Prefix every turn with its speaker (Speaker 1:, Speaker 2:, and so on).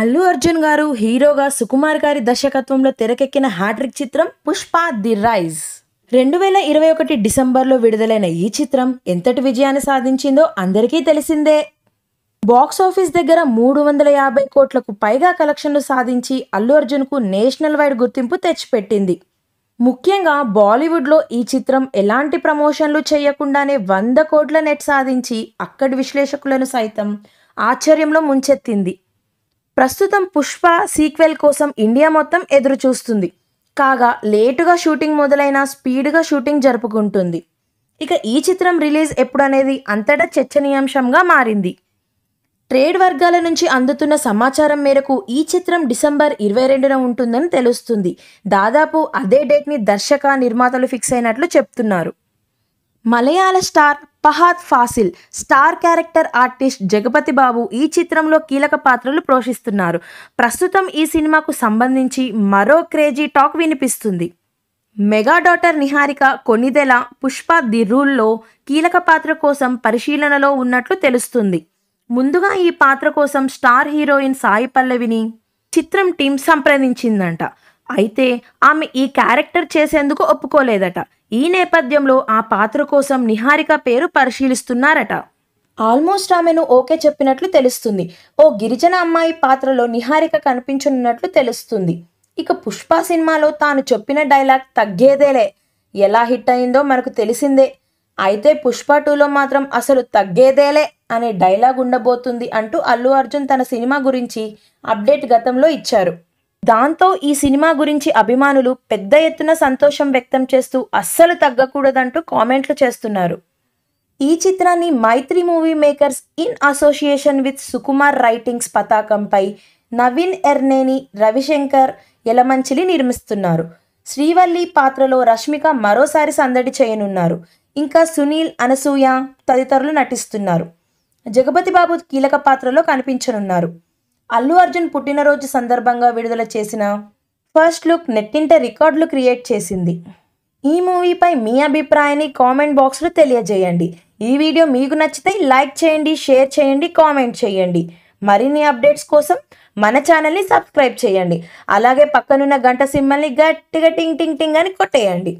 Speaker 1: అల్లు అర్జున్ గారు హీరోగా సుకుమార్ గారి దర్శకత్వంలో తెరకెక్కిన హ్యాట్రిక్ చిత్రం పుష్ప ది రైజ్ రెండు వేల ఇరవై ఒకటి డిసెంబర్లో విడుదలైన ఈ చిత్రం ఎంతటి విజయాన్ని సాధించిందో అందరికీ తెలిసిందే బాక్సాఫీస్ దగ్గర మూడు వందల యాభై కోట్లకు పైగా కలెక్షన్లు సాధించి అల్లు అర్జున్కు నేషనల్ వైడ్ గుర్తింపు తెచ్చిపెట్టింది ముఖ్యంగా బాలీవుడ్లో ఈ చిత్రం ఎలాంటి ప్రమోషన్లు చేయకుండానే వంద కోట్ల నెట్ సాధించి అక్కడి విశ్లేషకులను సైతం ఆశ్చర్యంలో ముంచెత్తింది ప్రస్తుతం పుష్ప సీక్వెల్ కోసం ఇండియా మొత్తం ఎదురు చూస్తుంది కాగా లేటుగా షూటింగ్ మొదలైన స్పీడ్గా షూటింగ్ జరుపుకుంటుంది ఇక ఈ చిత్రం రిలీజ్ ఎప్పుడనేది అంతటా చర్చనీయాంశంగా మారింది ట్రేడ్ వర్గాల నుంచి అందుతున్న సమాచారం మేరకు ఈ చిత్రం డిసెంబర్ ఇరవై రెండున ఉంటుందని తెలుస్తుంది దాదాపు అదే డేట్ని దర్శక నిర్మాతలు ఫిక్స్ అయినట్లు చెప్తున్నారు మలయాళ star Fahadh Faasil star character artist Jagapathi Babu ఈ చిత్రంలో కీలక పాత్రలు పోషిస్తున్నారు ప్రస్తుతం ఈ సినిమాకు సంబంధించి మరో క్రేజీ టాక్ వినిపిస్తుంది mega daughter Niharika Konidela Pushpa the రూల్లో కీలక పాత్ర కోసం పరిశీలనలో ఉన్నట్లు తెలుస్తుంది ముందుగా ఈ పాత్ర కోసం స్టార్ హీరోయిన్ సాయి పల్లవిని చిత్రం టీం సంప్రదించిందంట అయితే ఆమె ఈ క్యారెక్టర్ చేసేందుకు ఒప్పుకోలేదట ఈ నేపథ్యంలో ఆ పాత్ర కోసం నిహారిక పేరు పరిశీలిస్తున్నారట ఆల్మోస్ట్ ఆమెను ఓకే చెప్పినట్లు తెలుస్తుంది ఓ గిరిజన అమ్మాయి పాత్రలో నిహారిక కనిపించనున్నట్లు తెలుస్తుంది ఇక పుష్ప సినిమాలో తాను చెప్పిన డైలాగ్ తగ్గేదేలే ఎలా హిట్ అయిందో మనకు తెలిసిందే అయితే పుష్ప టూలో మాత్రం అసలు తగ్గేదేలే అనే డైలాగ్ ఉండబోతుంది అంటూ అల్లు అర్జున్ తన సినిమా గురించి అప్డేట్ గతంలో ఇచ్చారు దాంతో ఈ సినిమా గురించి అభిమానులు పెద్ద ఎత్తున సంతోషం వ్యక్తం చేస్తూ అస్సలు తగ్గకూడదంటూ కామెంట్లు చేస్తున్నారు ఈ చిత్రాన్ని Mythri movie makers in association with Sukumar writings పతాకంపై నవీన్ ఎర్నేని రవిశంకర్ ఎలమంచిలి నిర్మిస్తున్నారు శ్రీవల్లి పాత్రలో రష్మిక మరోసారి సందడి చేయనున్నారు ఇంకా సునీల్ అనసూయ తదితరులు నటిస్తున్నారు జగపతి బాబు కీలక పాత్రలో కనిపించనున్నారు అల్లు అర్జున్ పుట్టినరోజు సందర్భంగా విడుదల చేసిన ఫస్ట్ లుక్ నెట్టింట రికార్డులు క్రియేట్ చేసింది ఈ మూవీపై మీ అభిప్రాయాన్ని కామెంట్ బాక్స్లో తెలియజేయండి ఈ వీడియో మీకు నచ్చితే లైక్ చేయండి షేర్ చేయండి కామెంట్ చేయండి మరిన్ని అప్డేట్స్ కోసం మన ఛానల్ని సబ్స్క్రైబ్ చేయండి అలాగే పక్కనున్న గంట సిమ్మల్ని గట్టిగా టింగ్ టింగ్ టింగ్ అని కొట్టేయండి